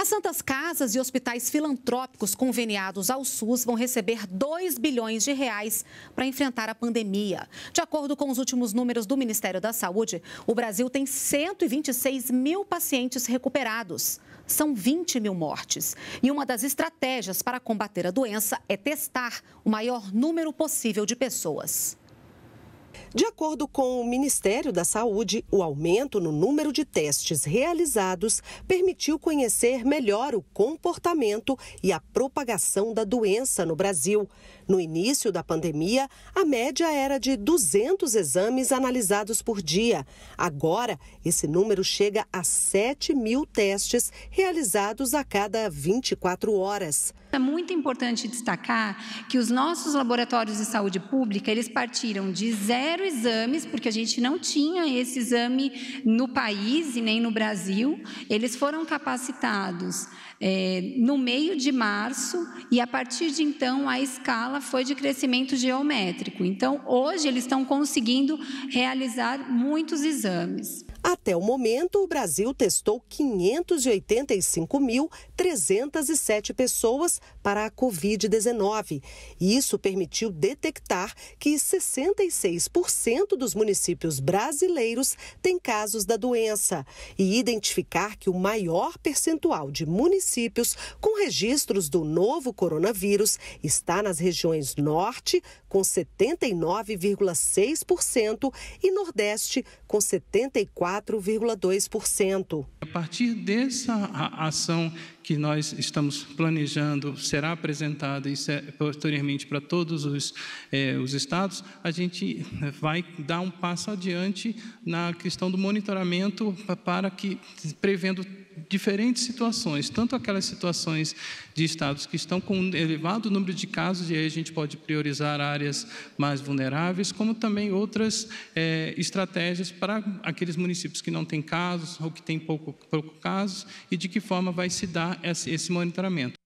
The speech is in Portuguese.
As santas casas e hospitais filantrópicos conveniados ao SUS vão receber 2 bilhões de reais para enfrentar a pandemia. De acordo com os últimos números do Ministério da Saúde, o Brasil tem 126 mil pacientes recuperados. São 20 mil mortes. E uma das estratégias para combater a doença é testar o maior número possível de pessoas. De acordo com o Ministério da Saúde, o aumento no número de testes realizados permitiu conhecer melhor o comportamento e a propagação da doença no Brasil. No início da pandemia, a média era de 200 exames analisados por dia. Agora, esse número chega a 7 mil testes realizados a cada 24 horas. É muito importante destacar que os nossos laboratórios de saúde pública, eles partiram de zero exames, porque a gente não tinha esse exame no país e nem no Brasil. Eles foram capacitados é, no meio de março e, a partir de então, a escala foi de crescimento geométrico. Então, hoje, eles estão conseguindo realizar muitos exames. Até o momento, o Brasil testou 585.307 pessoas para a Covid-19. isso permitiu detectar que 66% dos municípios brasileiros têm casos da doença e identificar que o maior percentual de municípios com registros do novo coronavírus está nas regiões Norte, com 79,6%, e Nordeste, com 74,4%. 4,2%. A partir dessa ação que nós estamos planejando será apresentado posteriormente para todos os, eh, os estados, a gente eh, vai dar um passo adiante na questão do monitoramento para que, prevendo diferentes situações, tanto aquelas situações de estados que estão com um elevado número de casos, e aí a gente pode priorizar áreas mais vulneráveis, como também outras eh, estratégias para aqueles municípios que não têm casos ou que têm pouco, pouco casos, e de que forma vai se dar esse monitoramento.